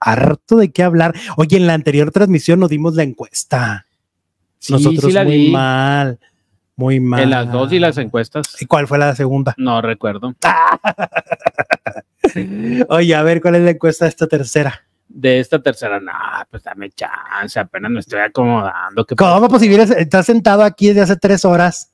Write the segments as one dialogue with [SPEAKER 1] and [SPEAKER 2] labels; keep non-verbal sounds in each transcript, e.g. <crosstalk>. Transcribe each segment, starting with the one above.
[SPEAKER 1] harto de qué hablar. Oye, en la anterior transmisión nos dimos la encuesta. Nosotros sí muy
[SPEAKER 2] mal. Muy mal. En las dos y las encuestas. ¿Y cuál fue la segunda? No recuerdo.
[SPEAKER 1] <laughs> Oye, a ver, ¿cuál es la encuesta de esta tercera?
[SPEAKER 2] De esta tercera, nada, pues dame chance, apenas me estoy acomodando.
[SPEAKER 1] ¿Cómo? Pues si estás sentado aquí desde hace tres horas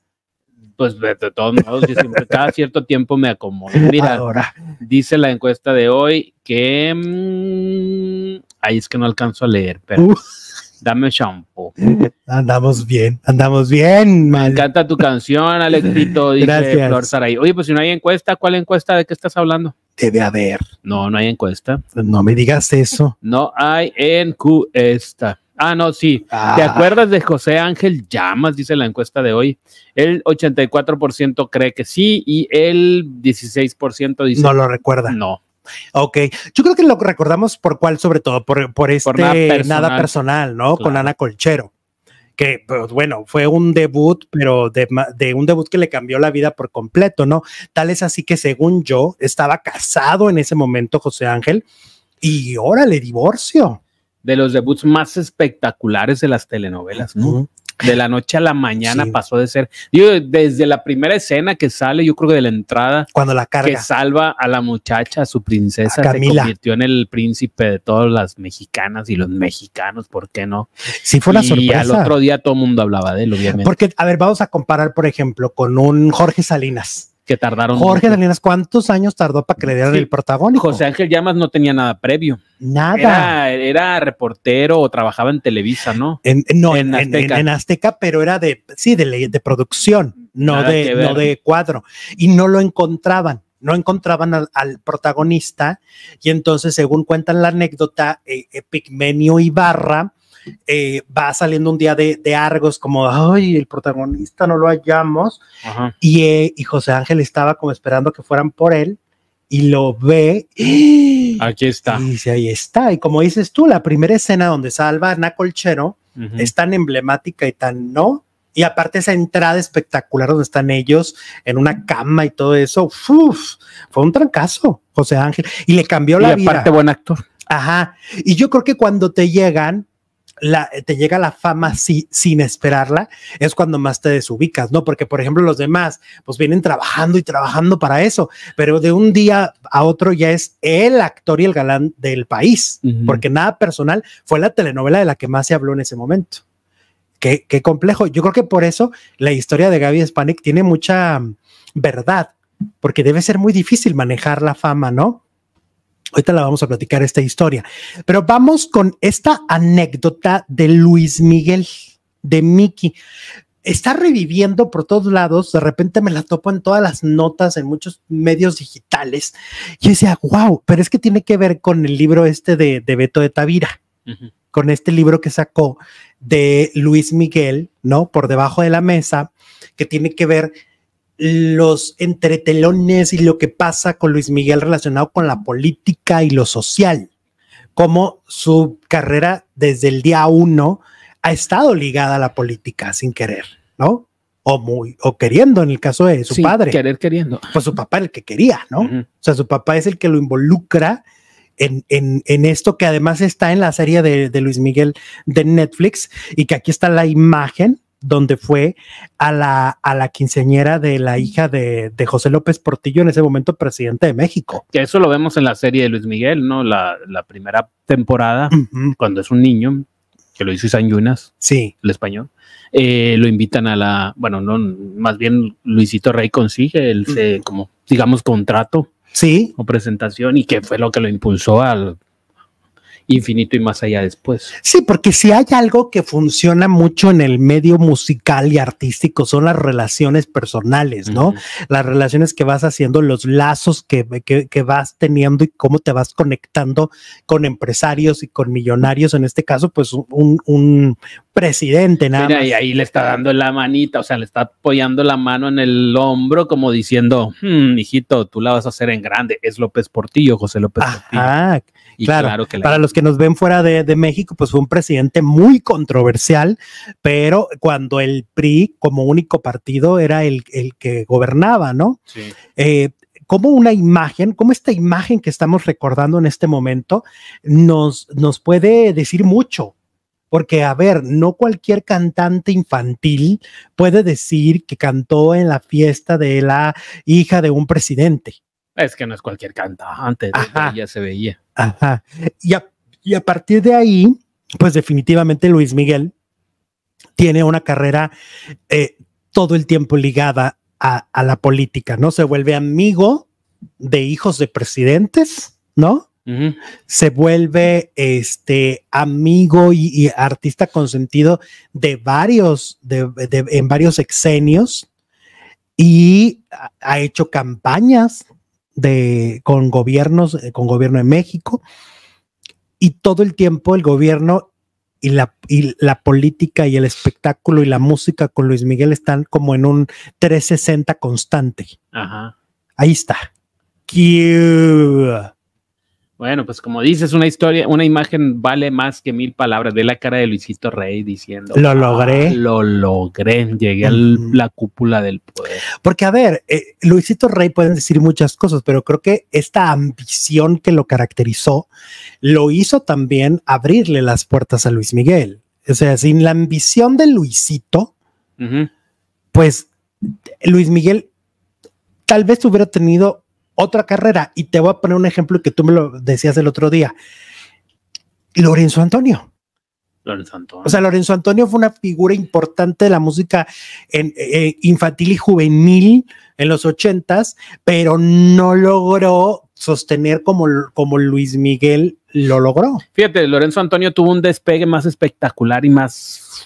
[SPEAKER 2] pues de, todos modos, cada cierto tiempo me acomodo. <laughs> Mira, Ahora. dice la encuesta de hoy que. Mm, ahí es que no alcanzo a leer, pero. Dame shampoo.
[SPEAKER 1] Andamos bien, andamos bien. Me
[SPEAKER 2] encanta tu canción, Alexito, dice Gracias. Flor Saray. Oye, pues si no hay encuesta, ¿cuál encuesta? ¿De qué estás hablando? Debe haber. No, no hay encuesta. No me digas eso. No hay encuesta. Ah, no, sí. ¿Te ah. acuerdas de José Ángel Llamas? Dice la encuesta de hoy. El 84% cree que sí y el 16% dice. No lo recuerda.
[SPEAKER 1] No. Ok, yo creo que lo recordamos por cuál, sobre todo, por, por este nada, personal. ¿no? Con Ana Colchero, que pues, bueno, fue un debut, pero de, de, un debut que le cambió la vida por completo, ¿no? Tal es así que según yo, estaba casado en ese momento José Ángel y ahora
[SPEAKER 2] le divorcio de los debuts más espectaculares de las telenovelas. ¿no? De la noche a la mañana pasó de ser. Digo, desde la primera escena que sale, yo creo que de la entrada. Cuando la carga. Que salva a la muchacha, a su princesa. se convirtió en el príncipe de todas las mexicanas y los mexicanos, ¿por qué no? Sí, fue una sorpresa. Y al otro día todo el mundo hablaba de él, obviamente. Porque,
[SPEAKER 1] a ver, vamos a comparar, por ejemplo, con un Jorge Salinas
[SPEAKER 2] que tardaron. Jorge
[SPEAKER 1] ¿cuántos años tardó para creer el protagónico? José
[SPEAKER 2] Ángel Llamas no tenía nada previo. Nada. Era, reportero o trabajaba en Televisa, ¿no? En, en, Azteca.
[SPEAKER 1] pero era de, sí, de, producción, no de, cuadro. Y no lo encontraban no encontraban al, protagonista y entonces, según cuentan la anécdota, eh, Epigmenio eh, Ibarra eh, va saliendo un día de, Argos como, ay, el protagonista no lo hallamos. Y, eh, y José Ángel estaba como esperando que fueran por él y lo ve. Aquí está. Y dice, ahí está. Y como dices tú, la primera escena donde salva a Nacolchero es tan emblemática y tan no. Y aparte esa entrada espectacular donde están ellos en una cama y todo eso, fue un trancazo, José Ángel. Y le cambió la vida. Y aparte buen actor. Ajá. Y yo creo que cuando te llegan, la, te llega la fama sin esperarla, es cuando más te desubicas, ¿no? Porque, por ejemplo, los demás, pues vienen trabajando y trabajando para eso, pero de un día a otro ya es el actor y el galán del país, porque nada personal fue la telenovela de la que más se habló en ese momento. Qué, qué complejo. Yo creo que por eso la historia de Gaby Spanik tiene mucha mm, verdad, porque debe ser muy difícil manejar la fama, ¿no? Ahorita la vamos a platicar esta historia, pero vamos con esta anécdota de Luis Miguel, de Miki. Está reviviendo por todos lados, de repente me la topo en todas las notas, en muchos medios digitales. Y decía, wow, pero es que tiene que ver con el libro este de, Beto de Tavira, con este libro que sacó de Luis Miguel, ¿no? Por debajo de la mesa, que tiene que ver los entretelones y lo que pasa con Luis Miguel relacionado con la política y lo social, como su carrera desde el día uno ha estado ligada a la política sin querer, ¿no? O muy, o queriendo en el caso de su padre. Querer queriendo. Pues su papá el que quería, ¿no? O sea, su papá es el que lo involucra en, en, esto que además está en la serie de Luis Miguel de Netflix y que aquí está la imagen donde fue a la, a la quinceañera de la hija de, de, José López Portillo, en ese momento presidente de México.
[SPEAKER 2] Que eso lo vemos en la serie de Luis Miguel, ¿no? La, primera temporada, cuando es un niño, que lo hizo Isan Yunas, sí. el español. Eh, lo invitan a la, bueno, no, más bien Luisito Rey consigue el, eh, como, digamos, contrato. Sí. O presentación, y que fue lo que lo impulsó al infinito y más allá después.
[SPEAKER 1] Sí, porque si hay algo que funciona mucho en el medio musical y artístico son las relaciones personales, ¿no? Las relaciones que vas haciendo, los lazos que, que, que, vas teniendo y cómo te vas conectando con empresarios y con millonarios. En este caso, pues un, un presidente, nada Y
[SPEAKER 2] ahí le está dando la manita, o sea, le está apoyando la mano en el hombro, como diciendo, hmm, hijito, tú la vas a hacer en grande. Es López Portillo, José López Portillo. Y claro, para los
[SPEAKER 1] que nos ven fuera de, México, pues fue un presidente muy controversial, pero cuando el PRI como único partido era el, que gobernaba, ¿no? Sí. Eh, una imagen, como esta imagen que estamos recordando en este momento nos, nos puede decir mucho porque a ver, no cualquier cantante infantil puede decir que cantó en la fiesta de la hija de un presidente.
[SPEAKER 2] Es que no es cualquier cantante, ya se veía.
[SPEAKER 1] Ajá. Y a, partir de ahí, pues definitivamente Luis Miguel tiene una carrera eh, todo el tiempo ligada a, la política, ¿no? Se vuelve amigo de hijos de presidentes, ¿no? Se vuelve este amigo y, artista consentido de varios, de, en varios exenios y ha hecho campañas de, con gobiernos, eh, con gobierno de México y todo el tiempo el gobierno y la, política y el espectáculo y la música con Luis Miguel están como en un 360 constante. Ahí está.
[SPEAKER 2] Bueno, pues como dices, una historia, una imagen vale más que mil palabras. De la cara de Luisito Rey diciendo. Lo
[SPEAKER 1] logré. Ah, lo
[SPEAKER 2] logré. Llegué a la cúpula del poder.
[SPEAKER 1] Porque, a ver, eh, Luisito Rey pueden decir muchas cosas, pero creo que esta ambición que lo caracterizó lo hizo también abrirle las puertas a Luis Miguel. O sea, sin la ambición de Luisito, pues Luis Miguel tal vez hubiera tenido otra carrera. Y te voy a poner un ejemplo que tú me lo decías el otro día. Lorenzo Antonio.
[SPEAKER 2] Lorenzo Antonio. O
[SPEAKER 1] sea, Lorenzo Antonio fue una figura importante de la música eh, infantil y juvenil en los ochentas, pero no logró sostener como, como Luis Miguel lo logró.
[SPEAKER 2] Fíjate, Lorenzo Antonio tuvo un despegue más espectacular y más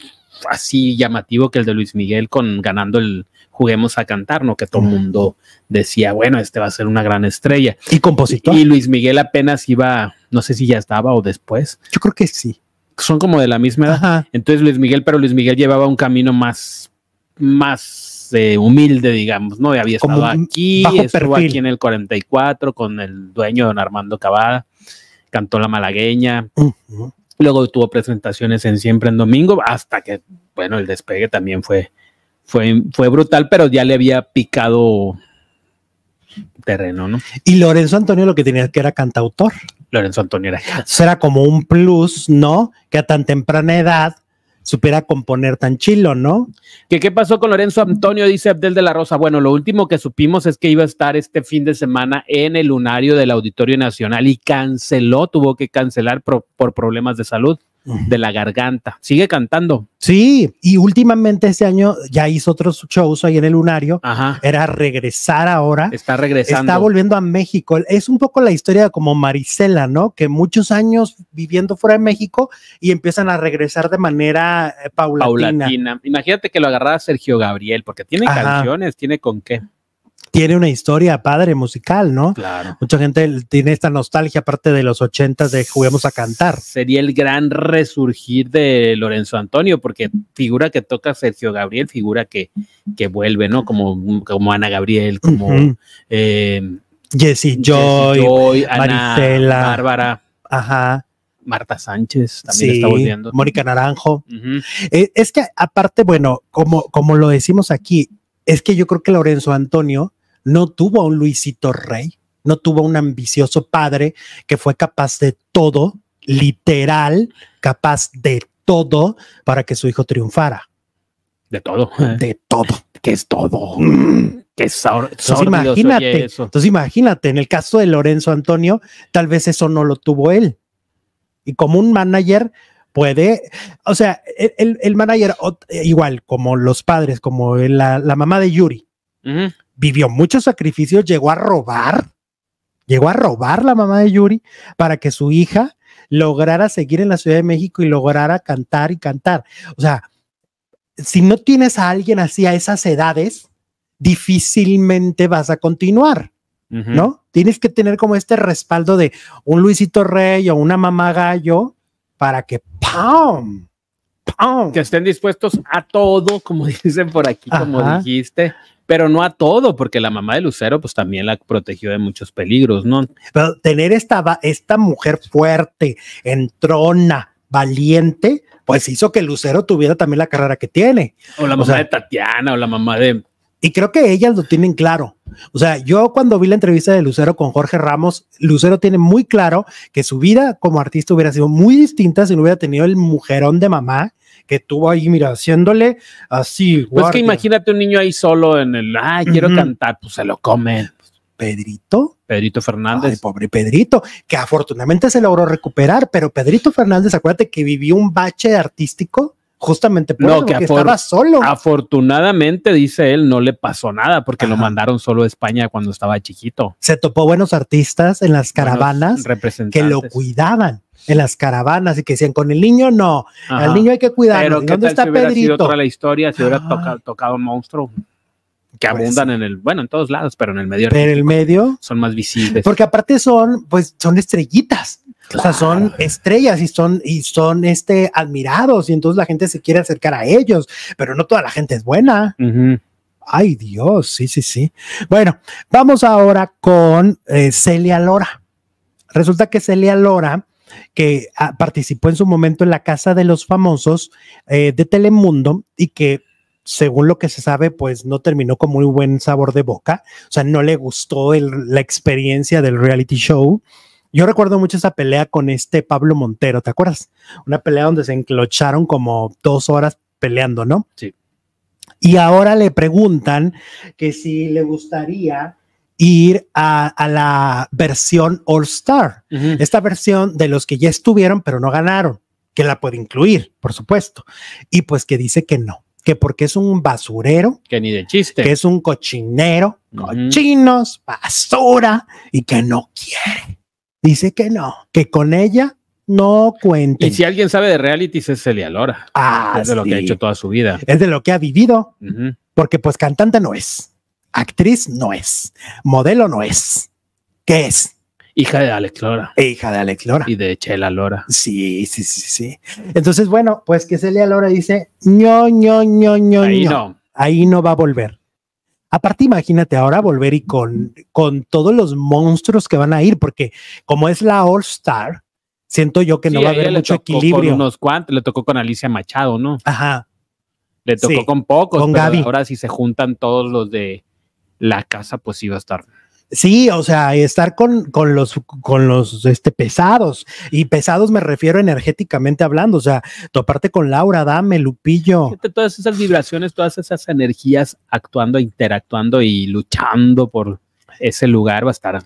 [SPEAKER 2] así llamativo que el de Luis Miguel con ganando el Juguemos a cantar, ¿no? Que todo el mundo decía, bueno, este va a ser una gran estrella. Y compositor. Y Luis Miguel apenas iba, no sé si ya estaba o después. Yo creo que sí. Son como de la misma edad. Entonces Luis Miguel, pero Luis Miguel llevaba un camino más, más eh, humilde, digamos, ¿no? Había estado aquí, estuvo aquí en el 44 con el dueño, don Armando Cavada, cantó La Malagueña, Luego tuvo presentaciones en Siempre en Domingo, hasta que, bueno, el despegue también fue, fue, fue brutal, pero ya le había picado terreno, ¿no?
[SPEAKER 1] Y Lorenzo Antonio lo que tenía que era
[SPEAKER 2] cantautor. Lorenzo Antonio era.
[SPEAKER 1] Eso era como un plus, ¿no? Que a tan temprana edad supera componer tan chilo, ¿no?
[SPEAKER 2] ¿Qué, ¿Qué pasó con Lorenzo Antonio? Dice Abdel de la Rosa. Bueno, lo último que supimos es que iba a estar este fin de semana en el lunario del Auditorio Nacional y canceló, tuvo que cancelar por problemas de salud de la garganta. Sigue cantando.
[SPEAKER 1] Sí, y últimamente este año ya hizo otros shows ahí en el Lunario. Era regresar
[SPEAKER 2] ahora. Está regresando. Está
[SPEAKER 1] volviendo a México. Es un poco la historia como Marisela, ¿no? Que muchos años viviendo fuera de México y empiezan a regresar de manera eh, paulatina.
[SPEAKER 2] paulatina. Imagínate que lo agarraba Sergio Gabriel, porque tiene canciones, tiene con qué
[SPEAKER 1] tiene una historia padre musical, ¿no? Claro. Mucha gente tiene esta nostalgia, aparte de los ochentas, de juguemos a cantar.
[SPEAKER 2] Sería el gran resurgir de Lorenzo Antonio, porque figura que toca Sergio Gabriel, figura que, que vuelve, ¿no? Como, como Ana Gabriel, como eh,
[SPEAKER 1] Jesse Joy, Bárbara. Ajá. Marta
[SPEAKER 2] Sánchez
[SPEAKER 1] también está volviendo. Mónica Naranjo. Eh, es que aparte, bueno, como, como lo decimos aquí, es que yo creo que Lorenzo Antonio no tuvo a un Luisito Rey, no tuvo un ambicioso padre que fue capaz de todo, literal, capaz de todo para que su hijo triunfara.
[SPEAKER 2] De todo. <laughs> De todo. Que es todo. que es entonces imagínate, entonces
[SPEAKER 1] imagínate, en el caso de Lorenzo Antonio, tal vez eso no lo tuvo él. Y como un manager puede, o sea, el, manager, igual como los padres, como la, mamá de Yuri, vivió muchos sacrificios, llegó a robar, llegó a robar la mamá de Yuri para que su hija lograra seguir en la Ciudad de México y lograra cantar y cantar. O sea, si no tienes a alguien así a esas edades, difícilmente vas a continuar, ¿no? Tienes que tener como este respaldo de un Luisito Rey o una mamá gallo para que
[SPEAKER 2] ¡pam! ¡pam! Que estén dispuestos a todo, como <laughs> dicen por aquí, como dijiste pero no a todo, porque la mamá de Lucero pues también la protegió de muchos peligros, ¿no?
[SPEAKER 1] Pero tener esta, esta mujer fuerte, entrona, valiente, pues hizo que Lucero tuviera también la carrera que tiene.
[SPEAKER 2] O la mamá de Tatiana, o la mamá de...
[SPEAKER 1] Y creo que ellas lo tienen claro. O sea, yo cuando vi la entrevista de Lucero con Jorge Ramos, Lucero tiene muy claro que su vida como artista hubiera sido muy distinta si no hubiera tenido el mujerón de mamá que tuvo ahí, mira, haciéndole así.
[SPEAKER 2] Pues que imagínate un niño ahí solo en el, Ah, quiero cantar, pues se lo come. Pedrito. Pedrito Fernández. pobre Pedrito, que afortunadamente se logró recuperar, pero
[SPEAKER 1] Pedrito Fernández, acuérdate que vivió un bache artístico justamente por que estaba
[SPEAKER 2] solo. Afortunadamente, dice él, no le pasó nada porque lo mandaron solo a España cuando estaba chiquito.
[SPEAKER 1] Se topó buenos artistas en las caravanas que lo cuidaban en las caravanas y que decían, con el niño no, al niño hay que cuidarlo. Pero ¿Dónde si hubiera Sido toda la
[SPEAKER 2] historia, si hubiera ah. tocado un monstruo que pues abundan en el, bueno, en todos lados, pero en el medio. Pero en
[SPEAKER 1] el medio.
[SPEAKER 2] Son más visibles. Porque
[SPEAKER 1] aparte son, pues, son estrellitas. O sea, son estrellas y son, y son este, admirados y entonces la gente se quiere acercar a ellos, pero no toda la gente es buena. Ay, Dios, sí, sí, sí. Bueno, vamos ahora con eh, Celia Lora. Resulta que Celia Lora que ah, participó en su momento en la Casa de los Famosos eh, de Telemundo y que según lo que se sabe, pues no terminó con muy buen sabor de boca, o sea, no le gustó la experiencia del reality show. Yo recuerdo mucho esa pelea con este Pablo Montero, ¿te acuerdas? Una pelea donde se enclocharon como dos horas peleando, ¿no? Sí. Y ahora le preguntan que si le gustaría ir a, la versión All Star, esta versión de los que ya estuvieron pero no ganaron, que la puede incluir, por supuesto, y pues que dice que no, que porque es un basurero,
[SPEAKER 2] que ni de chiste,
[SPEAKER 1] que es un cochinero, cochinos, basura, y que no quiere. Dice que no, que con ella no cuente.
[SPEAKER 2] Y si alguien sabe de reality es Celia Lora. Ah, es de lo que ha hecho toda su vida. Es de lo que ha
[SPEAKER 1] vivido. Porque pues cantante no es. Actriz no es.
[SPEAKER 2] Modelo no es. ¿Qué es? Hija de Alex Lora. E hija de Alex Lora. Y de Chela Lora. Sí, sí, sí, sí.
[SPEAKER 1] Entonces, bueno, pues que Celia Lora dice, ño, ño, ño, ño, Ahí no. Ahí no va a volver. Aparte, imagínate ahora volver y con, con todos los monstruos que van a ir, porque como es la All Star, siento yo que no va a haber mucho equilibrio. Con
[SPEAKER 2] unos cuantos, le tocó con Alicia Machado, ¿no? Ajá. Le tocó con pocos. Con Gaby. Ahora sí se juntan todos los de la casa pues iba a estar
[SPEAKER 1] Sí, o sea, estar con, con, los, con los este, pesados, y pesados me refiero energéticamente hablando, o sea, toparte con Laura, dame, Lupillo.
[SPEAKER 2] Todas esas vibraciones, todas esas energías actuando, interactuando y luchando por ese lugar va a estar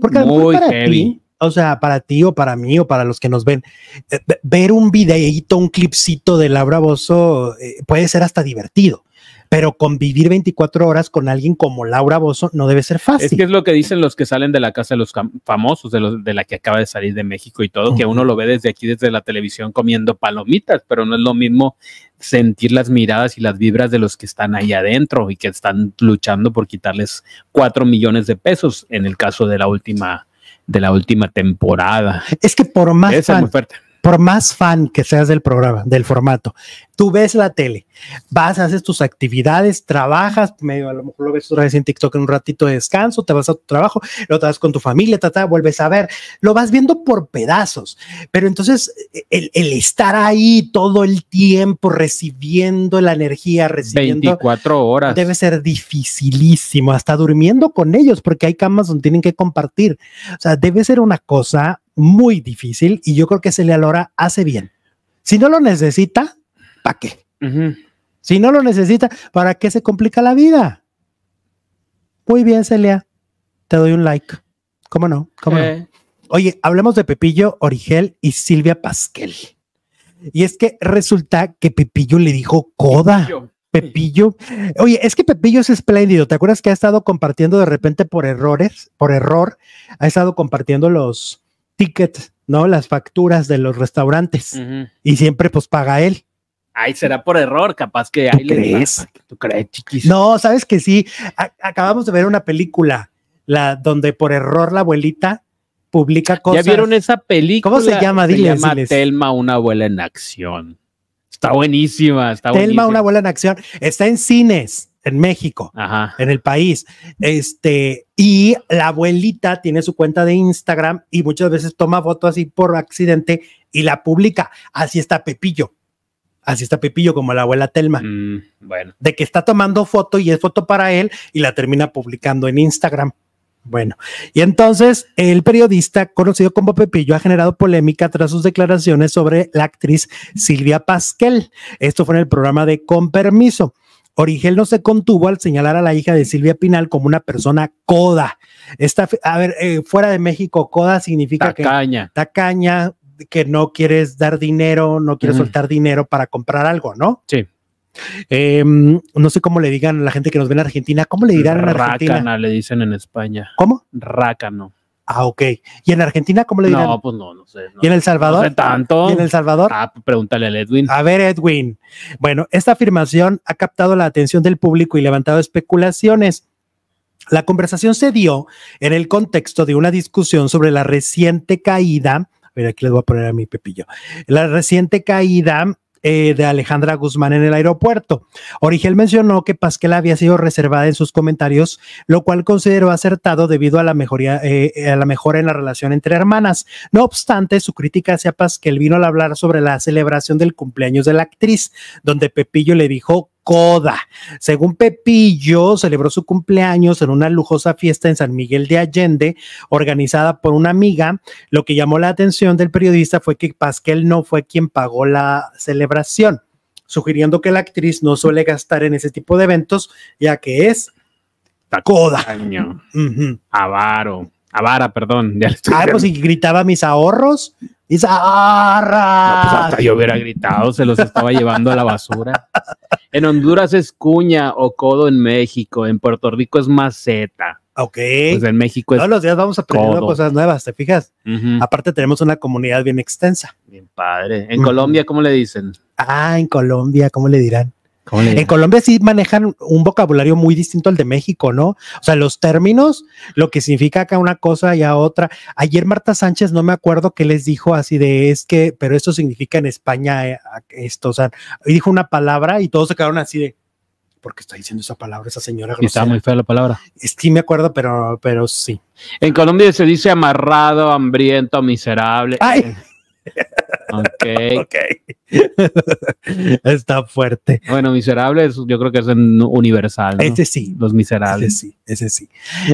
[SPEAKER 2] Porque muy heavy.
[SPEAKER 1] o sea, para ti o para mí o para los que nos ven, eh, ver un videito, un clipcito de Laura Bozo eh, puede ser hasta divertido pero convivir 24 horas con alguien como Laura Bozo no debe ser fácil. Es que
[SPEAKER 2] es lo que dicen los que salen de la casa de los famosos, de, los, de la que acaba de salir de México y todo, que uno lo ve desde aquí, desde la televisión, comiendo palomitas, pero no es lo mismo sentir las miradas y las vibras de los que están ahí adentro y que están luchando por quitarles 4 millones de pesos en el caso de la última de la última temporada. Es que
[SPEAKER 1] por más Esa fuerte por más fan que seas del programa, del formato, tú ves la tele, vas, haces tus actividades, trabajas, medio a lo mejor lo ves otra vez en TikTok en un ratito de descanso, te vas a tu trabajo, lo traes con tu familia, vuelves a ver, lo vas viendo por pedazos, pero entonces el, el estar ahí todo el tiempo recibiendo la energía,
[SPEAKER 2] recibiendo 24 horas
[SPEAKER 1] debe ser dificilísimo, hasta durmiendo con ellos, porque hay camas donde tienen que compartir, o sea, debe ser una cosa muy difícil y yo creo que Celia Lora hace bien. Si no lo necesita, ¿para qué? Si no lo necesita, ¿para qué se complica la vida? Muy bien, Celia. Te doy un like. ¿Cómo no? Eh. Oye, hablemos de Pepillo, Origel y Silvia Pasquel. Y es que resulta que Pepillo le dijo coda. Pepillo. Pepillo. Oye, es que Pepillo es espléndido. ¿Te acuerdas que ha estado compartiendo de repente por errores, por error, ha estado compartiendo los, tickets, ¿no? Las facturas de los restaurantes. Y siempre pues paga él.
[SPEAKER 2] Ay, será por error, capaz que ahí crees? ¿Tú crees,
[SPEAKER 1] No, sabes que sí. acabamos de ver una película la, donde por error la abuelita publica cosas. ¿Ya vieron
[SPEAKER 2] esa película? ¿Cómo se llama? Diles, se Telma, una abuela en acción. Está buenísima, está Telma, una
[SPEAKER 1] abuela en acción. Está en cines en México, en el país. Este, y la abuelita tiene su cuenta de Instagram y muchas veces toma fotos así por accidente y la publica. Así está Pepillo. Así está Pepillo, como la abuela Telma. Mm, bueno. De que está tomando foto y es foto para él y la termina publicando en Instagram. Bueno, y entonces el periodista conocido como Pepillo ha generado polémica tras sus declaraciones sobre la actriz Silvia Pasquel. Esto fue en el programa de Con Permiso. Origel no se contuvo al señalar a la hija de Silvia Pinal como una persona coda. Esta, a ver, eh, fuera de México, coda significa que tacaña, que no quieres dar dinero, no quieres soltar dinero para comprar algo, ¿no? Sí. Em, no sé cómo le digan a la gente que nos ve en Argentina, ¿cómo le dirán Argentina?
[SPEAKER 2] le dicen en España. ¿Cómo? Rácano.
[SPEAKER 1] Ah, ok. ¿Y en Argentina cómo le dirán? No, pues
[SPEAKER 2] no, no sé. ¿Y en El
[SPEAKER 1] Salvador? tanto. ¿Y en El Salvador? Ah, pues pregúntale a Edwin. A ver, Edwin. Bueno, esta afirmación ha captado la atención del público y levantado especulaciones. La conversación se dio en el contexto de una discusión sobre la reciente caída. A ver, aquí les voy a poner a mi pepillo. La reciente caída eh, de Alejandra Guzmán en el aeropuerto. Origel mencionó que Pasquel había sido reservada en sus comentarios, lo cual consideró acertado debido a la, mejoría, eh, a la mejora en la relación entre hermanas. No obstante, su crítica hacia Pasquel vino al hablar sobre la celebración del cumpleaños de la actriz, donde Pepillo le dijo coda. Según Pepillo, celebró su cumpleaños en una lujosa fiesta en San Miguel de Allende, organizada por una amiga. Lo que llamó la atención del periodista fue que Pasquel no fue quien pagó la celebración, sugiriendo que la actriz no suele gastar en ese tipo de eventos, ya que es tacoda.
[SPEAKER 2] Avaro. A vara, perdón. ah, pues
[SPEAKER 1] si gritaba mis ahorros. Dice, ¡arra!
[SPEAKER 2] Pues, hasta yo hubiera gritado, se los estaba llevando a la basura. En Honduras es cuña o codo en México, en Puerto Rico es maceta. Ok. Pues en México es. Todos los días vamos aprendiendo cosas
[SPEAKER 1] nuevas, ¿te fijas? Aparte, tenemos una comunidad bien extensa.
[SPEAKER 2] Bien padre. ¿En Colombia cómo le dicen?
[SPEAKER 1] Ah, en Colombia, ¿cómo le dirán? En Colombia sí manejan un vocabulario muy distinto al de México, ¿no? O sea, los términos, lo que significa acá una cosa y a otra. Ayer Marta Sánchez, no me acuerdo qué les dijo así de es que, pero esto significa en España eh, esto, o sea, dijo una palabra y todos se quedaron así de porque está diciendo esa palabra esa señora Y Está muy fea la palabra. Sí me acuerdo, pero, pero sí.
[SPEAKER 2] En Colombia se dice amarrado, hambriento, miserable. Ay. Eh, <laughs> okay. Está fuerte. Bueno, Miserables, yo creo que es universal. Ese sí. Los Miserables. Ese sí, ese sí.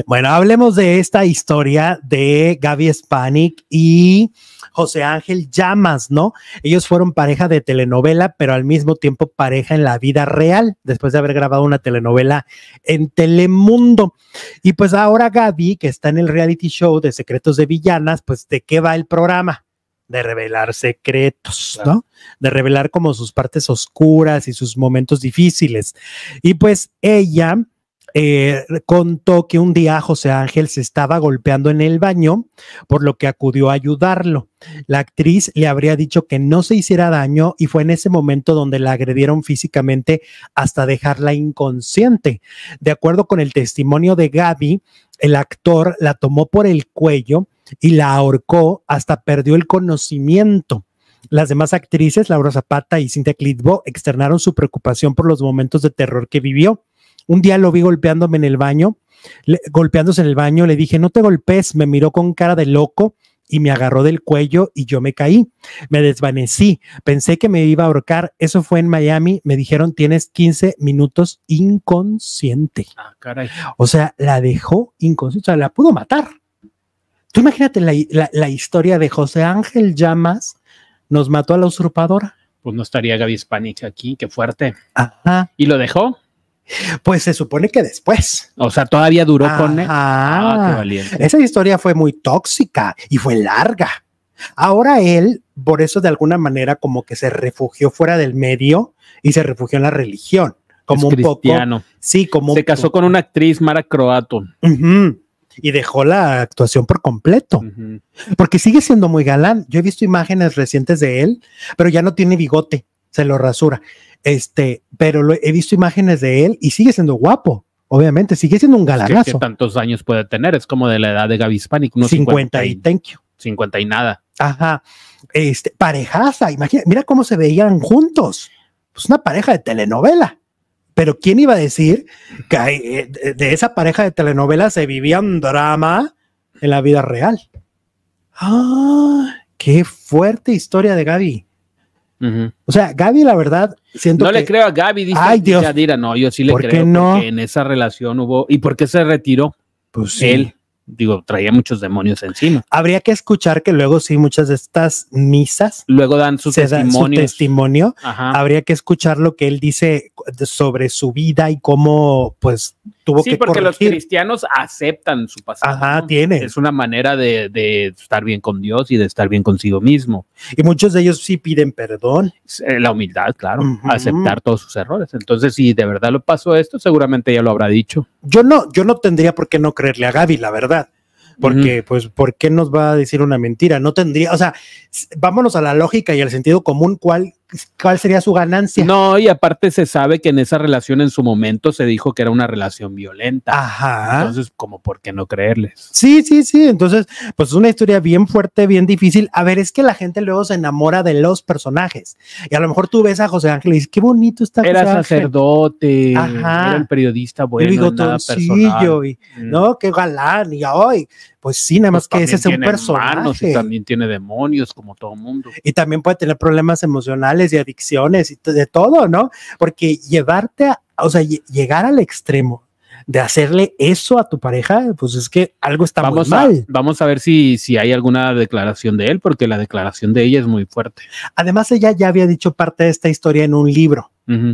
[SPEAKER 2] Bueno, hablemos de
[SPEAKER 1] esta historia de Gaby Spanik y José Ángel Llamas, ¿no? Ellos fueron pareja de telenovela, pero al mismo tiempo pareja en la vida real, después de haber grabado una telenovela en Telemundo. Y pues ahora Gaby, que está en el reality show de Secretos de Villanas, pues ¿de qué va el programa? de revelar secretos, ¿no? De revelar como sus partes oscuras y sus momentos difíciles. Y pues ella eh, contó que un día José Ángel se estaba golpeando en el baño, por lo que acudió a ayudarlo. La actriz le habría dicho que no se hiciera daño y fue en ese momento donde la agredieron físicamente hasta dejarla inconsciente. De acuerdo con el testimonio de Gaby, el actor la tomó por el cuello y la ahorcó hasta perdió el conocimiento. Las demás actrices, Laura Zapata y Cintia Clitbo, externaron su preocupación por los momentos de terror que vivió. Un día lo vi golpeándome en el baño, golpeándose en el baño, le dije, no te golpes, me miró con cara de loco y me agarró del cuello y yo me caí, me desvanecí, pensé que me iba a ahorcar, eso fue en Miami, me dijeron tienes 15 minutos inconsciente. Ah, caray. O sea, la dejó inconsciente, o sea, la pudo matar. Tú imagínate la, historia de José Ángel Llamas, nos mató a la usurpadora.
[SPEAKER 2] Pues no estaría Gaby Spanish aquí, qué fuerte. Ajá. ¿Y lo dejó?
[SPEAKER 1] Pues se supone que después.
[SPEAKER 2] O sea, todavía duró con él.
[SPEAKER 1] Ah, qué valiente. Esa historia fue muy tóxica y fue larga. Ahora él, por eso de alguna manera, como que se refugió fuera del medio y se refugió en la religión. Como un cristiano.
[SPEAKER 2] Sí, como. Se casó con una actriz, Mara Croato y dejó la actuación
[SPEAKER 1] por completo, porque sigue siendo muy galán. Yo he visto imágenes recientes de él, pero ya no tiene bigote, se lo rasura. Este, pero lo, he visto imágenes de él y sigue siendo guapo. Obviamente, sigue siendo un galanazo. ¿Qué,
[SPEAKER 2] tantos años puede tener? Es como de la edad de Gaby Hispanic, 50, y 50 y nada. Ajá. Este,
[SPEAKER 1] parejaza, imagina, mira cómo se veían juntos. Pues una pareja de telenovela. Pero ¿quién iba a decir que eh, de esa pareja de telenovelas se vivía un drama en la vida real? ¡Ah! ¡Qué fuerte historia de Gaby! O sea, Gaby, la verdad, siento no le
[SPEAKER 2] creo a Gaby, dice Ay, Dios. No, yo sí le creo. Qué Porque en esa relación hubo. ¿Y por qué se retiró? Pues sí. Él digo, traía muchos demonios encima.
[SPEAKER 1] Habría que escuchar que luego sí muchas de estas misas
[SPEAKER 2] luego dan su, testimonio.
[SPEAKER 1] testimonio. Habría que escuchar lo que él dice
[SPEAKER 2] sobre su
[SPEAKER 1] vida y cómo pues sí, porque los
[SPEAKER 2] cristianos aceptan su pasado. Ajá, tiene. Es una manera de, estar bien con Dios y de estar bien consigo mismo. Y muchos de ellos sí piden perdón. Eh, la humildad, claro, aceptar todos sus errores. Entonces, si de verdad lo pasó esto, seguramente ya lo habrá dicho. Yo no, yo no tendría por qué no creerle a Gaby, la verdad.
[SPEAKER 1] Porque, pues, ¿por qué nos va a decir una mentira? No tendría, o sea, vámonos a la lógica y al sentido común, ¿cuál cuál sería su ganancia.
[SPEAKER 2] No, y aparte se sabe que en esa relación en su momento se dijo que era una relación violenta. Ajá. Entonces, como por qué no creerles.
[SPEAKER 1] Sí, sí, sí. Entonces, pues es una historia bien fuerte, bien difícil. A ver, es que la gente luego se enamora de los personajes. Y a lo mejor tú ves a José Ángel y dices, qué bonito está Era
[SPEAKER 2] sacerdote, Ajá. era el periodista bueno, el personal.
[SPEAKER 1] y, mm. no, qué galán, y hoy pues sí, nada pues más que ese es un personaje. y también
[SPEAKER 2] tiene demonios como todo mundo. Y también
[SPEAKER 1] puede tener problemas emocionales y adicciones y de todo, ¿no? Porque llevarte a, o sea, llegar al extremo de hacerle eso a tu pareja, pues es que algo está mal.
[SPEAKER 2] vamos a ver si, si hay alguna declaración de él, porque la declaración de ella es muy fuerte.
[SPEAKER 1] Además, ella ya había dicho parte de esta historia en un libro,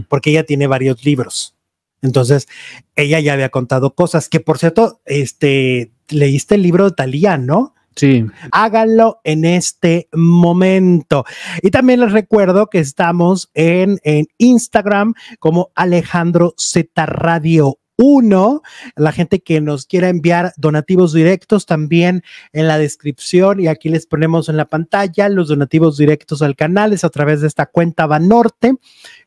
[SPEAKER 1] porque ella tiene varios libros. Entonces, ella ya había contado cosas que, por cierto, este, leíste el libro de Talía, ¿no? Sí. Háganlo en este momento. Y también les recuerdo que estamos en, en Instagram como Alejandro Z Radio uno. La gente que nos quiera enviar donativos directos también en la descripción y aquí les ponemos en la pantalla los donativos directos al canal, es a través de esta cuenta Banorte.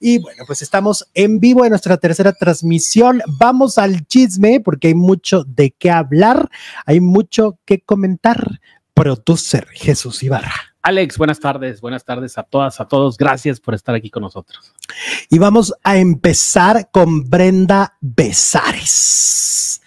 [SPEAKER 1] Y bueno, pues estamos en vivo en nuestra tercera transmisión. Vamos al chisme porque hay mucho de qué hablar, hay mucho que comentar. Producer Jesús Ibarra.
[SPEAKER 2] Alex, buenas tardes, buenas tardes a todas, a todos. Gracias por estar aquí con nosotros.
[SPEAKER 1] Y vamos a empezar con Brenda Besares.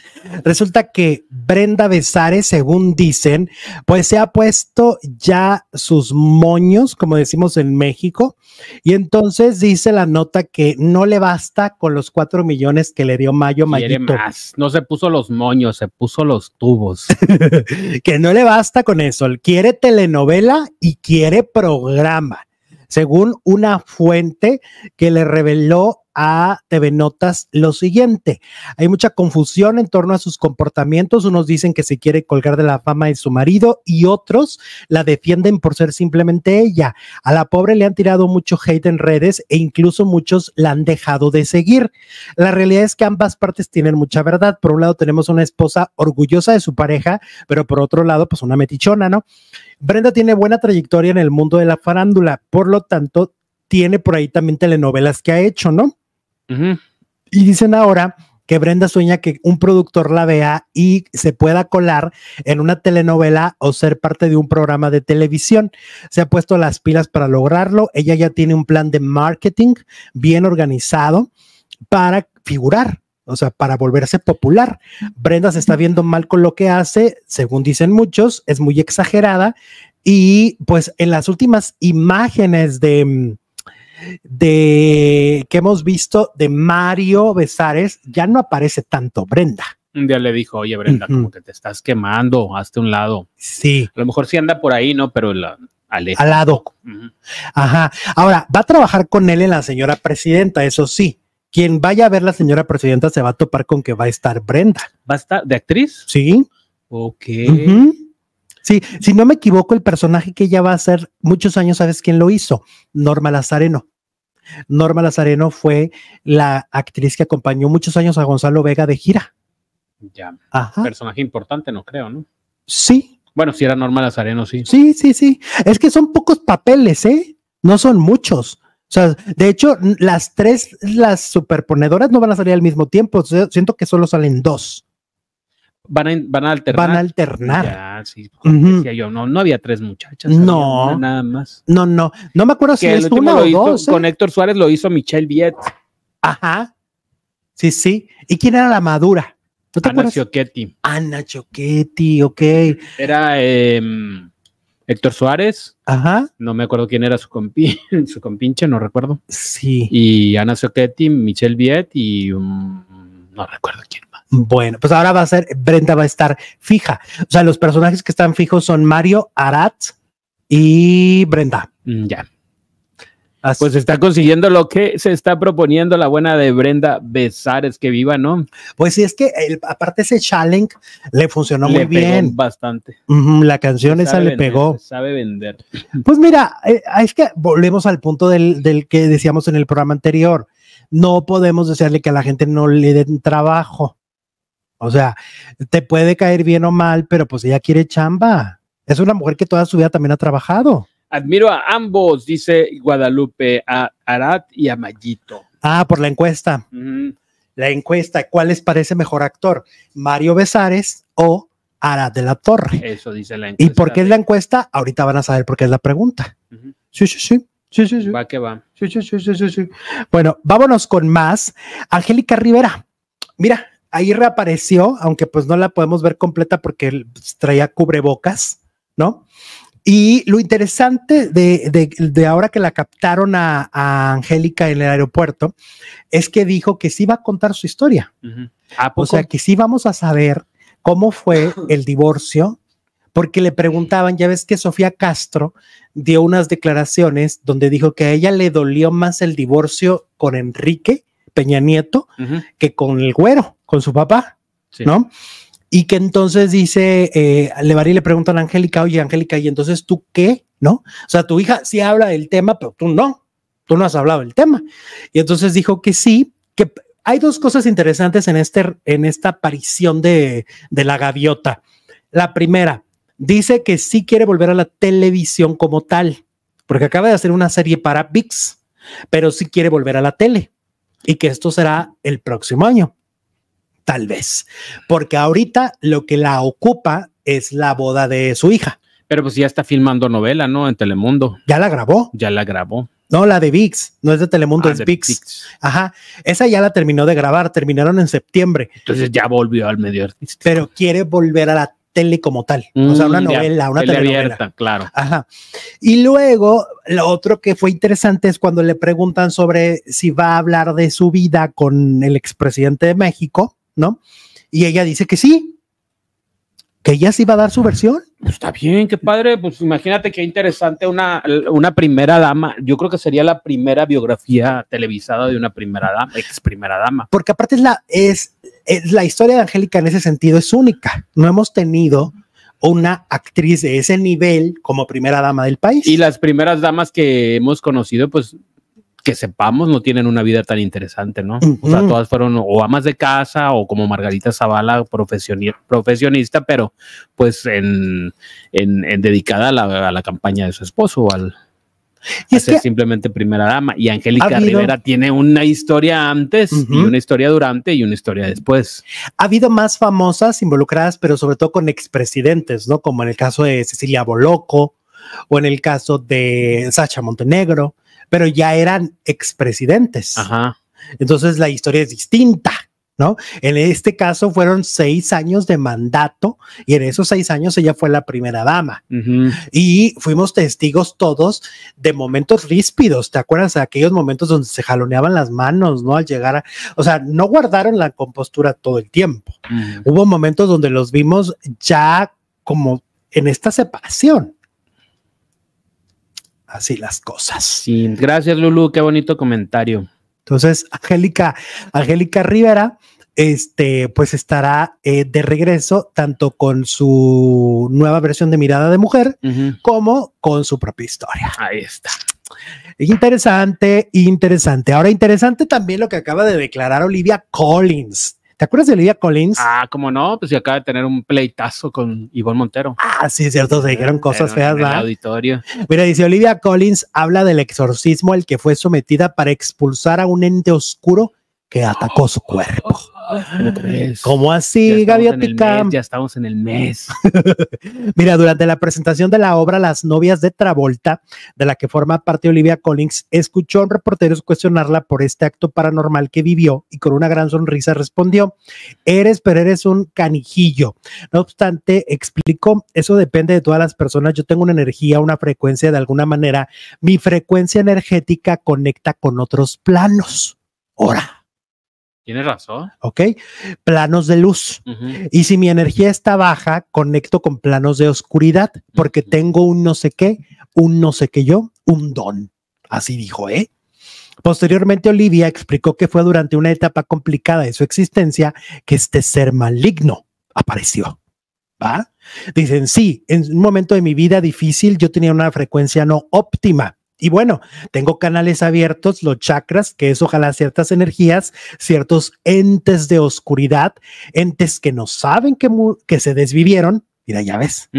[SPEAKER 1] Resulta que Brenda Besares, según dicen, pues se ha puesto ya sus moños, como decimos en México, y entonces dice la nota que no le basta con los cuatro millones que le dio Mayo Mayito. Más.
[SPEAKER 2] No se puso los moños, se puso los tubos.
[SPEAKER 1] <laughs> que no le basta con eso. Quiere telenovela y quiere programa según una fuente que le reveló a TV Notas lo siguiente. Hay mucha confusión en torno a sus comportamientos. Unos dicen que se quiere colgar de la fama de su marido y otros la defienden por ser simplemente ella. A la pobre le han tirado mucho hate en redes e incluso muchos la han dejado de seguir. La realidad es que ambas partes tienen mucha verdad. Por un lado tenemos una esposa orgullosa de su pareja, pero por otro lado pues una metichona, ¿no? Brenda tiene buena trayectoria en el mundo de la farándula, por lo tanto tiene por ahí también telenovelas que ha hecho, ¿no? Y dicen ahora que Brenda sueña que un productor la vea y se pueda colar en una telenovela o ser parte de un programa de televisión. Se ha puesto las pilas para lograrlo. Ella ya tiene un plan de marketing bien organizado para figurar. O sea, para volverse popular. Brenda se está viendo mal con lo que hace, según dicen muchos, es muy exagerada. Y pues en las últimas imágenes de, mm, de que hemos visto de Mario Besares, ya no aparece tanto Brenda.
[SPEAKER 2] Un día le dijo, oye Brenda, como que te estás quemando, hazte un lado. Sí. A lo mejor sí anda por ahí, ¿no? Pero la, al, al lado.
[SPEAKER 1] Ajá. Ahora, va a trabajar con él en la señora presidenta, eso sí. Quien vaya a ver la señora presidenta se va a topar con que va a estar Brenda.
[SPEAKER 2] ¿Va a estar de actriz? Sí. Ok.
[SPEAKER 1] Sí, si no me equivoco, el personaje que ya va a ser muchos años, ¿sabes quién lo hizo? Norma Lazareno. Norma Lazareno fue la actriz que acompañó muchos años a Gonzalo Vega de gira.
[SPEAKER 2] Ya, Ajá. personaje importante, no creo, ¿no? Sí. Bueno, si era Norma Lazareno, sí.
[SPEAKER 1] Sí, sí, sí. Es que son pocos papeles, ¿eh? No son muchos. O sea, de hecho, las tres, las superponedoras no van a salir al mismo tiempo. Siento que solo salen dos.
[SPEAKER 2] Van a, alternar. Van a alternar. yo, no, había tres muchachas. No. nada más. No, no. No me acuerdo si es una o dos. ¿eh? Con Héctor Suárez lo hizo Michelle Viet. Ajá.
[SPEAKER 1] Sí, sí. ¿Y quién era la madura? Ana
[SPEAKER 2] Choquetti. Ana Choquetti, ok. Era em, Héctor Suárez. Ajá. No me acuerdo quién era su, <laughs> compinche, no recuerdo. Sí. Y Ana Choquetti, Michelle Viet y no recuerdo quién. Bueno,
[SPEAKER 1] pues ahora va a ser, Brenda va a estar fija. O sea, los personajes que están fijos son Mario, Arat y Brenda.
[SPEAKER 2] Mm, ya. Pues está consiguiendo lo que se está proponiendo la buena de Brenda Besares, que viva, ¿no? Pues sí, es que aparte ese challenge le funcionó muy bien. Bastante. la canción esa le pegó. Sabe vender.
[SPEAKER 1] <laughs> Pues mira, eh, es que volvemos al punto del, del que decíamos en el programa anterior. No podemos decirle que a la gente no le den trabajo. O sea, te puede caer bien o mal, pero pues ella quiere chamba. Es una mujer que toda su vida también ha trabajado.
[SPEAKER 2] Admiro a ambos, dice Guadalupe, a Arat y a Mayito.
[SPEAKER 1] Ah, por la encuesta. La encuesta, ¿cuál les parece mejor actor? ¿Mario Besares o Arat de la Torre? Eso dice la encuesta. ¿Y por qué es la encuesta? Ahorita van a saber por qué es la pregunta. Sí, sí, sí. Sí, sí, sí. Va que va. Sí, sí, sí, sí, sí. Bueno, vámonos con más. Angélica Rivera. Mira, ahí reapareció, aunque pues no la podemos ver completa porque pues, traía cubrebocas, ¿no? Y lo interesante de, ahora que la captaron a, a Angélica en el aeropuerto es que dijo que sí va a contar su historia.
[SPEAKER 2] Ah, o sea, que
[SPEAKER 1] sí vamos a saber cómo fue <laughs> el divorcio, porque le preguntaban, ya ves que Sofía Castro dio unas declaraciones donde dijo que a ella le dolió más el divorcio con Enrique Peña Nieto que con el güero, con su papá, ¿no? Y que entonces dice, eh, le pregunta a Angélica, oye, Angélica, ¿y entonces tú qué? ¿No? O sea, tu hija sí habla del tema, pero tú no, tú no has hablado del tema. Y entonces dijo que sí, que hay dos cosas interesantes en, este, en esta aparición de, de la gaviota. La primera, dice que sí quiere volver a la televisión como tal, porque acaba de hacer una serie para VIX, pero sí quiere volver a la tele y que esto será el próximo año. Tal vez, porque ahorita lo que la ocupa es
[SPEAKER 2] la boda de su hija. Pero pues ya está filmando novela, ¿no? En Telemundo. Ya la grabó. Ya la grabó.
[SPEAKER 1] No, la de VIX, no es de Telemundo, ah, es VIX. Ajá, esa ya la terminó de grabar, terminaron en septiembre. Entonces ya volvió al medio artístico. Pero quiere volver a la tele como tal,
[SPEAKER 2] o sea, una mm, novela, una telenovela. claro.
[SPEAKER 1] Ajá. Y luego, lo otro que fue interesante es cuando le preguntan sobre si va a hablar de su vida con el expresidente de México, ¿no? Y ella dice que sí, que ella sí va a dar su versión.
[SPEAKER 2] Pues, está bien, qué padre. Pues imagínate qué interesante una, una primera dama. Yo creo que sería la primera biografía televisada de una primera dama, ex primera dama. Porque
[SPEAKER 1] aparte la, es, es la historia de Angélica en ese sentido es única. No hemos tenido una actriz de ese nivel como primera dama del país. Y
[SPEAKER 2] las primeras damas que hemos conocido, pues que sepamos no tienen una vida tan interesante, ¿no? O sea, todas fueron o amas de casa o como Margarita Zavala, profesionista, pero pues en, dedicada a la, campaña de su esposo o al... es ser simplemente primera dama. Y Angélica Rivera tiene una historia antes y una historia durante y una historia después. Ha habido más famosas involucradas, pero sobre todo con expresidentes,
[SPEAKER 1] ¿no? Como en el caso de Cecilia Boloco, o en el caso de Sacha Montenegro, pero ya eran expresidentes. Entonces la historia es distinta, ¿no? En este caso fueron seis años de mandato y en esos seis años ella fue la primera dama. Y fuimos testigos todos de momentos ríspidos, ¿te acuerdas de aquellos momentos donde se jaloneaban las manos, ¿no? Al llegar a, o sea, no guardaron la compostura todo el tiempo. Hubo momentos donde los vimos ya como en esta separación
[SPEAKER 2] así las cosas. gracias Lulu, qué bonito comentario.
[SPEAKER 1] Entonces, Angélica, Angélica Rivera, este, pues estará eh, de regreso tanto con su nueva versión de Mirada de Mujer como con su propia historia. Ahí está. Interesante, interesante. Ahora, interesante también lo que acaba de declarar Olivia Collins ¿Te acuerdas de Olivia Collins?
[SPEAKER 2] Ah, cómo no, pues yo acaba de tener un pleitazo con Ivonne Montero. Ah, sí, cierto, se dijeron eh, cosas feas, en el auditorio.
[SPEAKER 1] Mira, dice Olivia Collins habla del exorcismo al que fue sometida para expulsar a un ente oscuro que atacó su
[SPEAKER 2] cuerpo. ¿Cómo así, Gaviotica? Ya estamos en el mes.
[SPEAKER 1] <laughs> Mira, durante la presentación de la obra Las novias de Travolta, de la que forma parte Olivia Collins, escuchó a un reportero cuestionarla por este acto paranormal que vivió y con una gran sonrisa respondió, eres, pero eres un canijillo. No obstante, explicó, eso depende de todas las personas. Yo tengo una energía, una frecuencia de alguna manera. Mi frecuencia energética conecta con otros planos. Ahora
[SPEAKER 2] Tienes razón. Ok.
[SPEAKER 1] Planos de luz. Y si mi energía está baja, conecto con planos de oscuridad porque tengo un no sé qué, un no sé qué yo, un don. Así dijo, ¿eh? Posteriormente, Olivia explicó que fue durante una etapa complicada de su existencia que este ser maligno apareció. ¿Va? Dicen, sí, en un momento de mi vida difícil yo tenía una frecuencia no óptima y bueno, tengo canales abiertos, los chakras, que es ojalá ciertas energías, ciertos entes de oscuridad, entes que no saben que, que se desvivieron. Mira, ya ves,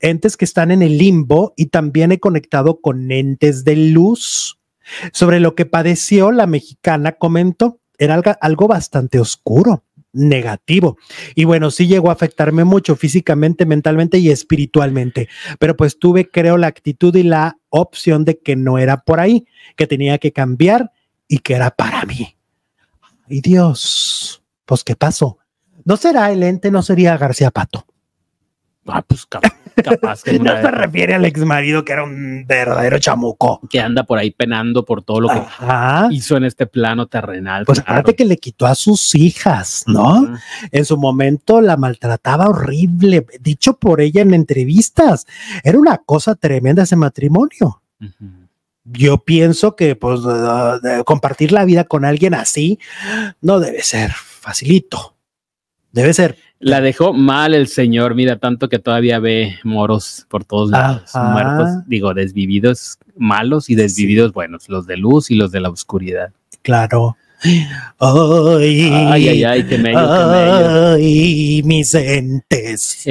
[SPEAKER 1] entes que están en el limbo y también he conectado con entes de luz. Sobre lo que padeció la mexicana, Comento, era algo bastante oscuro negativo. Y bueno, sí llegó a afectarme mucho físicamente, mentalmente y espiritualmente, pero pues tuve, creo, la actitud y la opción de que no era por ahí, que tenía que cambiar y que era para mí. Y Dios, pues qué pasó. No será el ente, no sería García Pato. Ah, pues
[SPEAKER 2] cabrón. Capaz que <laughs> no se refiere al ex marido que era un verdadero chamuco. Que anda por ahí penando por todo lo que hizo en este plano terrenal. Pues aparte que
[SPEAKER 1] le quitó a sus hijas, ¿no? En su momento la maltrataba horrible, dicho por ella en entrevistas. Era una cosa tremenda ese matrimonio. yo pienso que pues, compartir la vida con alguien así no debe ser facilito. Debe ser
[SPEAKER 2] la dejó mal el señor, mira, tanto que todavía ve moros por todos lados, muertos, digo, desvividos malos y desvividos buenos, los de luz y los de la oscuridad.
[SPEAKER 1] Claro. Ay, ay, ay, qué ay, mis entes.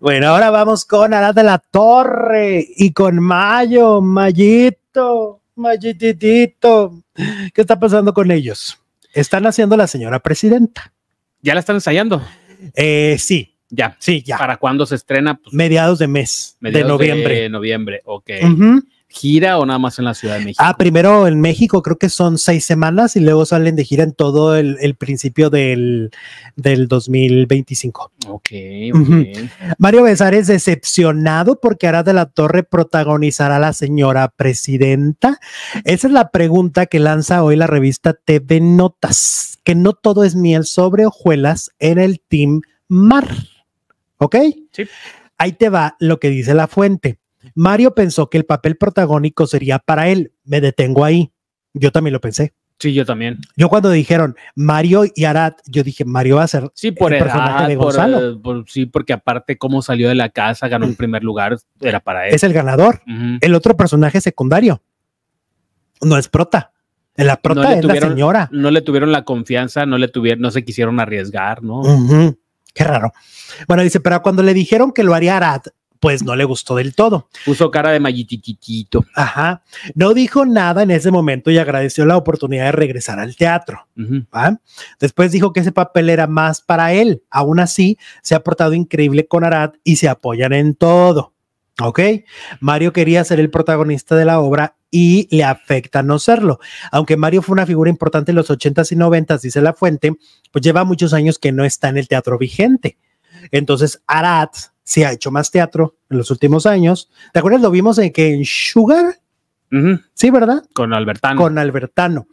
[SPEAKER 1] Bueno, ahora vamos con Ara de la Torre y con Mayo, Mayito, Mayititito. ¿Qué está pasando con ellos? Están haciendo la señora presidenta.
[SPEAKER 2] Ya la están ensayando. Eh, sí. Ya. Sí, ya. ¿Para cuándo se estrena? Pues,
[SPEAKER 1] mediados de mes, de noviembre. De
[SPEAKER 2] noviembre, ok. ¿Gira o nada más en la Ciudad de México? Ah,
[SPEAKER 1] primero en México creo que son seis semanas y luego salen de gira en todo el, principio del, 2025.
[SPEAKER 2] Ok. okay.
[SPEAKER 1] Mario Besares decepcionado porque Ara de la Torre protagonizará a la señora presidenta. Esa es la pregunta que lanza hoy la revista TV Notas que no todo es miel sobre hojuelas en el Team Mar. ¿Ok? Sí. Ahí te va lo que dice la fuente. Mario pensó que el papel protagónico sería para él. Me detengo ahí. Yo también lo pensé.
[SPEAKER 2] Sí, yo también.
[SPEAKER 1] Yo cuando dijeron Mario y Arad, yo dije, Mario va a ser sí,
[SPEAKER 2] el personaje de Gonzalo. Eh, sí, porque aparte cómo salió de la casa, ganó un mm. primer lugar, era para él. Es
[SPEAKER 1] el ganador. El otro personaje secundario. No es prota. La no le tuvieron, la señora.
[SPEAKER 2] No le tuvieron la confianza, no le tuvieron, no se quisieron arriesgar, ¿no?
[SPEAKER 1] Qué raro. Bueno, dice, pero cuando le dijeron que lo haría Arad, pues no le gustó del todo. Puso cara de mayitititito. Ajá. No dijo nada en ese momento y agradeció la oportunidad de regresar al teatro. Después dijo que ese papel era más para él. Aún así, se ha portado increíble con Arad y se apoyan en todo. Ok, Mario quería ser el protagonista de la obra y le afecta no serlo. Aunque Mario fue una figura importante en los 80s y 90 dice la fuente, pues lleva muchos años que no está en el teatro vigente. Entonces, Arad se ha hecho más teatro en los últimos años. ¿Te acuerdas? Lo vimos en que en Sugar. Sí, ¿verdad?
[SPEAKER 2] Con Albertano.
[SPEAKER 1] Con Albertano.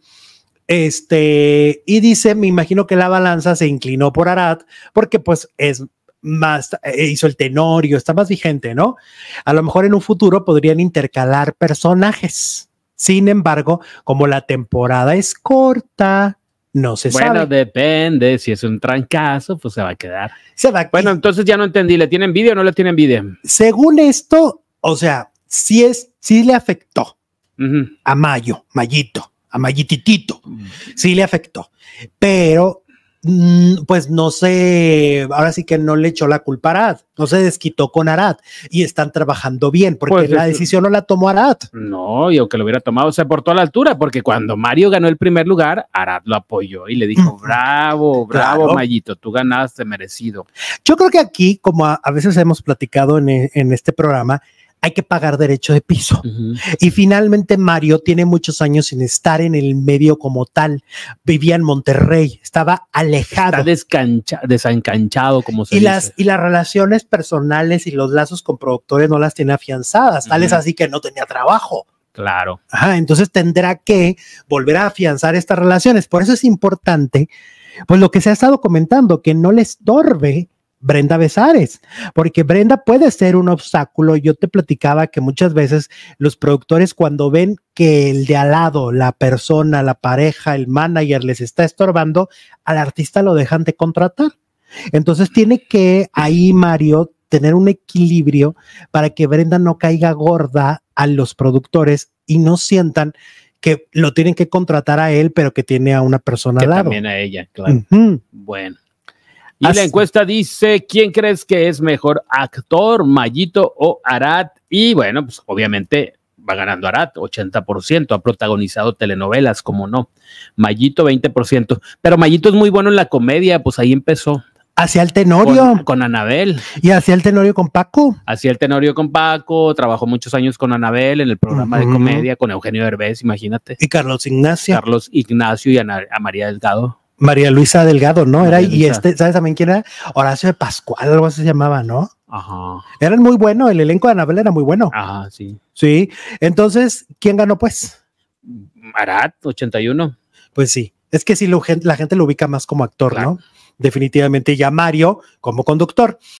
[SPEAKER 1] Este, y dice, me imagino que la balanza se inclinó por Arad, porque pues es más, eh, hizo el Tenorio, está más vigente, ¿no? A lo mejor en un futuro podrían intercalar personajes. Sin embargo, como la temporada es corta, no se sabe. Bueno,
[SPEAKER 2] depende. Si es un trancazo, pues se va a quedar. Se va bueno, entonces ya no entendí. ¿Le tienen envidia o no le tienen envidia?
[SPEAKER 1] Según esto, o sea, sí, es, sí le afectó a Mayo, Mayito, a Mayititito. Mm. Sí le afectó. Pero Mm, pues no sé, ahora sí que no le echó la culpa a Arad, no se desquitó con Arad y están trabajando bien, porque pues la decisión no la tomó Arad.
[SPEAKER 2] No, y aunque lo hubiera tomado, se portó a la altura, porque cuando Mario ganó el primer lugar, Arad lo apoyó y le dijo, bravo, bravo, Mayito, tú ganaste merecido. Yo creo que aquí, como a, veces hemos platicado
[SPEAKER 1] en, en este programa, hay que pagar derecho de piso. Y finalmente Mario tiene muchos años sin estar en el medio como tal. Vivía en Monterrey, estaba
[SPEAKER 2] alejado. Está desencanchado, como se y dice. Las, y las relaciones personales y los
[SPEAKER 1] lazos con productores no las tiene afianzadas, tal es así que no tenía trabajo. Claro. entonces tendrá que volver a afianzar estas relaciones. Por eso es importante, pues lo que se ha estado comentando, que no le estorbe Brenda Besares, porque Brenda puede ser un obstáculo. Yo te platicaba que muchas veces los productores cuando ven que el de al lado, la persona, la pareja, el manager les está estorbando, al artista lo dejan de contratar. Entonces tiene que ahí Mario tener un equilibrio para que Brenda no caiga gorda a los productores y no sientan que lo tienen que contratar a él, pero que tiene a una persona al lado. También
[SPEAKER 2] a ella, claro. Bueno. Y la encuesta dice, ¿quién crees que es mejor actor, Mayito o Arat? Y bueno, pues obviamente va ganando Arat, 80%, ha protagonizado telenovelas, como no. Mayito, 20%. Pero Mayito es muy bueno en la comedia, pues ahí empezó. Hacia el Tenorio. Con, Anabel.
[SPEAKER 1] Y hacia el Tenorio con
[SPEAKER 2] Paco. Hacia el Tenorio con Paco. Trabajó muchos años con Anabel en el programa de comedia con Eugenio Derbez, imagínate. Y Carlos Ignacio. Carlos Ignacio y a María Delgado. María
[SPEAKER 1] Luisa Delgado, ¿no? era, y este, ¿sabes también quién era? Horacio de Pascual, algo así se llamaba, ¿no? Ajá. Eran muy buenos, el elenco de Anabel era muy bueno. Ajá, sí. Sí. Entonces, ¿quién ganó pues?
[SPEAKER 2] Marat, 81. Pues sí.
[SPEAKER 1] Es que sí, la gente lo ubica más como actor, ¿no? Definitivamente ya Mario como conductor.